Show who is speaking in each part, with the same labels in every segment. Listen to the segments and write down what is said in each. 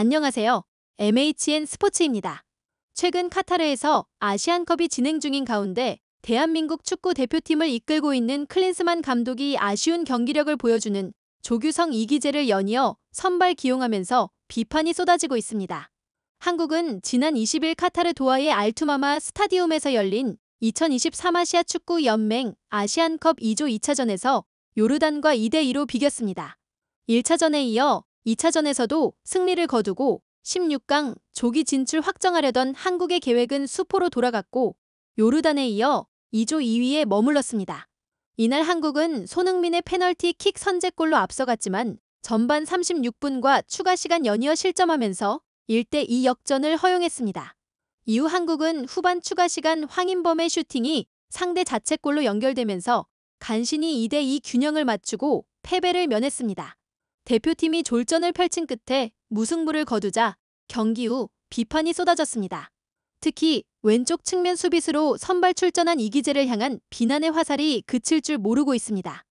Speaker 1: 안녕하세요. MHN 스포츠입니다. 최근 카타르에서 아시안컵이 진행 중인 가운데 대한민국 축구 대표팀을 이끌고 있는 클린스만 감독이 아쉬운 경기력을 보여주는 조규성 이기재를 연이어 선발 기용하면서 비판이 쏟아지고 있습니다. 한국은 지난 20일 카타르 도하의 알투마마 스타디움에서 열린 2023 아시아 축구 연맹 아시안컵 2조 2차전에서 요르단과 2대2로 비겼습니다. 1차전에 이어 2차전에서도 승리를 거두고 16강 조기 진출 확정하려던 한국의 계획은 수포로 돌아갔고 요르단에 이어 2조 2위에 머물렀습니다. 이날 한국은 손흥민의 페널티 킥 선제골로 앞서갔지만 전반 36분과 추가 시간 연이어 실점하면서 1대2 역전을 허용했습니다. 이후 한국은 후반 추가 시간 황인범의 슈팅이 상대 자책골로 연결되면서 간신히 2대2 균형을 맞추고 패배를 면했습니다. 대표팀이 졸전을 펼친 끝에 무승부를 거두자 경기 후 비판이 쏟아졌습니다. 특히 왼쪽 측면 수비수로 선발 출전한 이기재를 향한 비난의 화살이 그칠 줄 모르고 있습니다.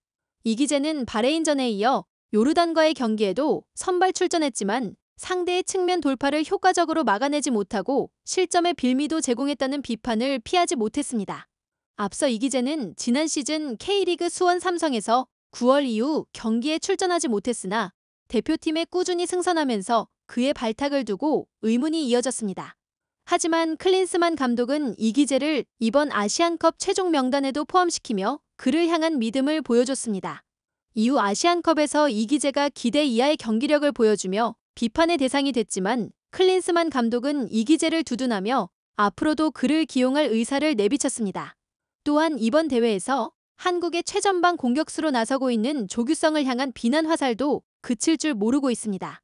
Speaker 1: 이기재는 바레인전에 이어 요르단과의 경기에도 선발 출전했지만 상대의 측면 돌파를 효과적으로 막아내지 못하고 실점의 빌미도 제공했다는 비판을 피하지 못했습니다. 앞서 이기재는 지난 시즌 K리그 수원 삼성에서 9월 이후 경기에 출전하지 못했으나 대표팀에 꾸준히 승선하면서 그의 발탁을 두고 의문이 이어졌습니다. 하지만 클린스만 감독은 이 기재를 이번 아시안컵 최종 명단에도 포함시키며 그를 향한 믿음을 보여줬습니다. 이후 아시안컵에서 이 기재가 기대 이하의 경기력을 보여주며 비판의 대상이 됐지만 클린스만 감독은 이 기재를 두둔하며 앞으로도 그를 기용할 의사를 내비쳤습니다. 또한 이번 대회에서 한국의 최전방 공격수로 나서고 있는 조규성을 향한 비난 화살도 그칠 줄 모르고 있습니다.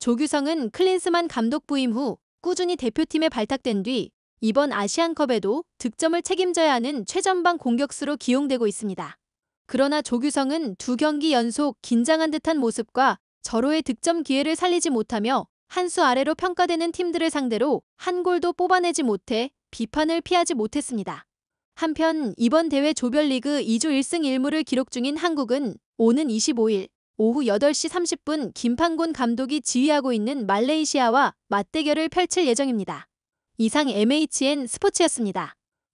Speaker 1: 조규성은 클린스만 감독 부임 후 꾸준히 대표팀에 발탁된 뒤 이번 아시안컵에도 득점을 책임져야 하는 최전방 공격수로 기용되고 있습니다. 그러나 조규성은 두 경기 연속 긴장한 듯한 모습과 절호의 득점 기회를 살리지 못하며 한 수 아래로 평가되는 팀들을 상대로 한 골도 뽑아내지 못해 비판을 피하지 못했습니다. 한편 이번 대회 조별리그 2조 1승 1무를 기록 중인 한국은 오는 25일 오후 8시 30분 김판곤 감독이 지휘하고 있는 말레이시아와 맞대결을 펼칠 예정입니다. 이상 MHN 스포츠였습니다.